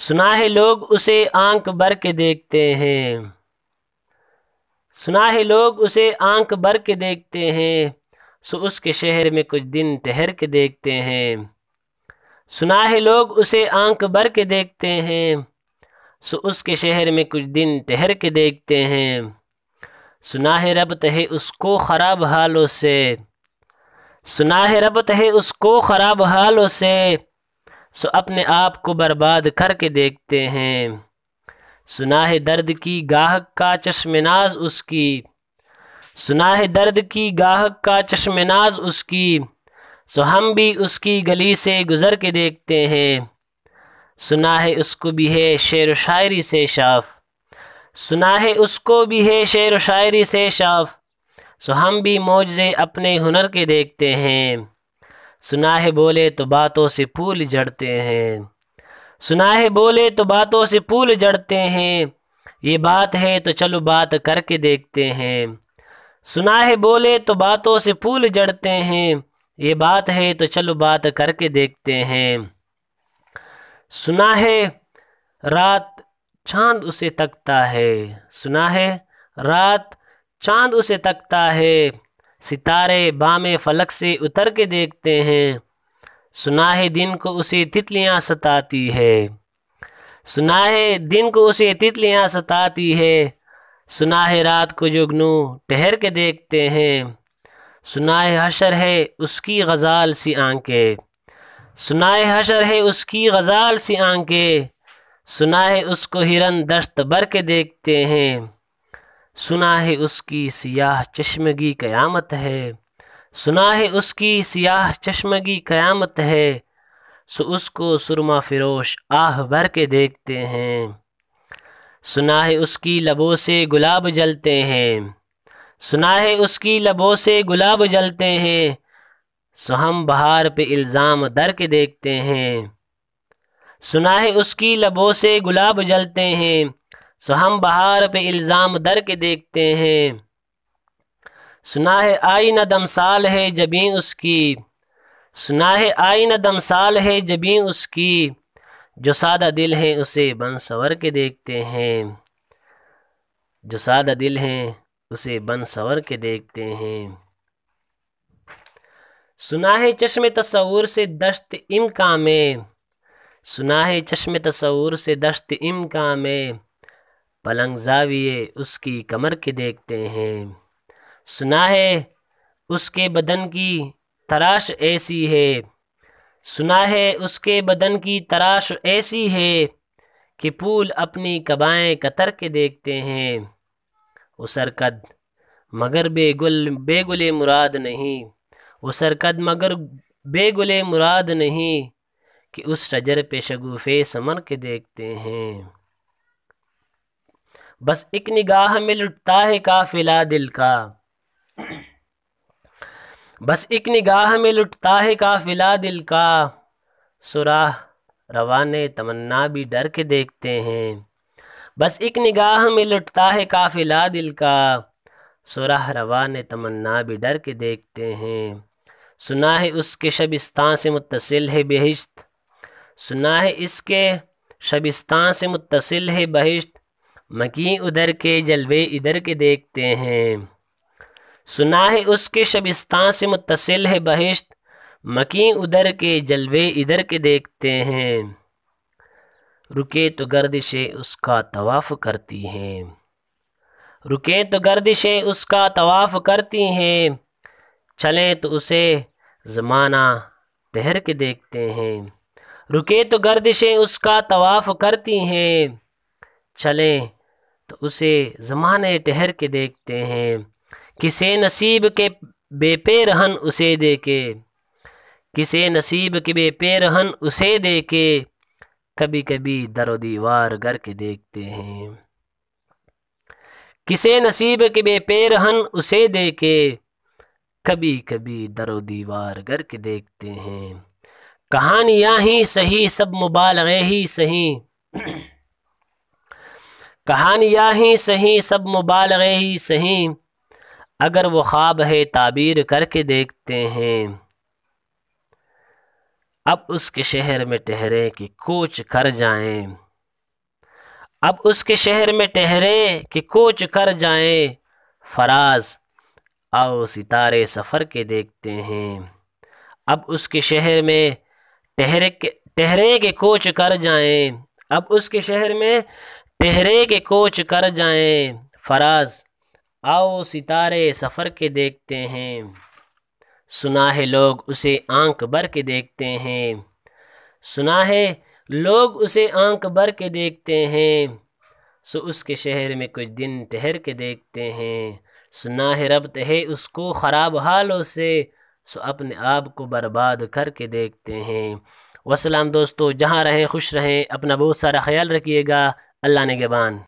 सुना है लोग उसे आंख भर के देखते हैं सुना है लोग उसे आंख भर के देखते हैं सो उसके शहर में कुछ दिन ठहर के देखते हैं सुना है लोग उसे आंख भर के देखते हैं सो उसके शहर में कुछ दिन ठहर के देखते हैं सुना है रबत है उसको ख़राब हालों से सुना है रबत है उसको ख़राब हालों से सो अपने आप को बर्बाद करके देखते हैं सुना है दर्द की गाहक का चश्मनाज उसकी सुना है दर्द की गाहक का चश्मनाज उसकी सो हम भी उसकी गली से गुज़र के देखते हैं सुना है उसको भी है शेर व शायरी से शाफ़ सुना है उसको भी है शेर व शायरी से शाफ़ सो हम भी मौजे अपने हुनर के देखते हैं सुना है बोले तो बातों से फूल जड़ते हैं सुना है बोले तो बातों से फूल जड़ते हैं ये बात है तो चलो बात करके देखते हैं सुना है बोले तो बातों से फूल जड़ते हैं ये बात है तो चलो बात करके देखते हैं सुना है रात चांद उसे तकता है सुना है रात चांद उसे तकता है सितारे बाम फलक से उतर के देखते हैं सुनाहे दिन को उसे तितलियाँ सताती है सुनाहे दिन को उसे तितलियाँ सताती है सुनाहे रात को जुगनू ठहर के देखते हैं सुनाए हशर है उसकी गज़ाल सी आंखें सुनाए हशर है उसकी गज़ाल सी आंखें सुनाए उसको हिरन दस्त भर के देखते हैं सुना है उसकी सियाह चश्मगी क़यामत है सुना है उसकी सियाह चश्मगी क़यामत है सो उसको सुरमा फिरोश आह भर के देखते हैं सुना है उसकी लबों से गुलाब जलते हैं सुना है उसकी लबों से गुलाब जलते हैं सो हम बहार पे इल्ज़ाम दर के देखते हैं सुना है उसकी लबों से गुलाब जलते हैं सो हम बहार पे इल्ज़ाम दर के देखते हैं सुना है आई न दमसाल है जबी उसकी सुना है आई न दमसाल है जबी उसकी जो सादा दिल हैं उसे बन सवर के देखते हैं जो सादा दिल हैं उसे बन सवर के देखते हैं सुना है चश्म तस्वूर से दश्त इमका में सुना है चश्म तस्वूर से दश्त इमका में पलंग जाविए उसकी कमर के देखते हैं सुना है उसके बदन की तराश ऐसी है सुना है उसके बदन की तराश ऐसी है कि फूल अपनी कबाएँ कतर के देखते हैं वो सरकद मगर बेगुल बेगुले मुराद नहीं वो सरकद मगर बेगुले मुराद नहीं कि उस शजर पे शगुफे समर के देखते हैं बस एक निगाह में लुटता है काफिला दिल का बस एक निगाह में लुटता है काफिला दिल का सुराह रवाने तमन्ना भी डर के देखते हैं बस एक निगाह में लुटता है काफिला दिल का सुराह रवान तमन्ना भी डर के देखते हैं सुना है उसके शबिस्तान से मुतसिल है बहिश्त सुना है इसके शबिस्तान से मुतसिल है बहिश्त मकी उधर के जलवे इधर के देखते हैं सुना है उसके शबिस्तान से मुतसिल है बहिश्त मकी उधर के जलवे इधर के देखते हैं रुके तो गर्दिशे उसका तवाफ़ करती हैं रुके तो गर्दिशे उसका तवाफ़ करती हैं चलें तो उसे ज़माना ठहर के देखते हैं रुके तो गर्दिशें उसका तवाफ़ करती हैं चलें तो उसे ज़माने ठहर के देखते हैं किसे नसीब के बेपे रहन उसे दे के किसे नसीब के बेपे रहन उसे दे के कभी कभी दर दीवार घर के देखते हैं किसे नसीब के बेपे रहन उसे दे के कभी कभी दर दीवार घर के देखते हैं कहानियाँ ही सही सब मुबालगे ही सही कहानियाँ ही सही सब मुबालगे ही सही अगर वो ख्वाब है ताबीर करके देखते हैं अब उसके शहर में ठहरे कि कोच कर जाएं अब उसके शहर में ठहरे कि कोच कर जाएं फराज आओ सितारे सफ़र के देखते हैं अब उसके शहर में ठहरे के ठहरे के कोच कर जाएं अब उसके शहर में पहरे के कोच कर जाएं फराज आओ सितारे सफ़र के देखते हैं सुना है लोग उसे आंख भर के देखते हैं सुना है लोग उसे आंख भर के देखते हैं सो उसके शहर में कुछ दिन ठहर के देखते हैं सुना है रब्त है उसको ख़राब हालों से सो अपने आप को बर्बाद करके देखते हैं वसलाम दोस्तों जहाँ रहें खुश रहें अपना बहुत सारा ख्याल रखिएगा अल्लाह ने गबान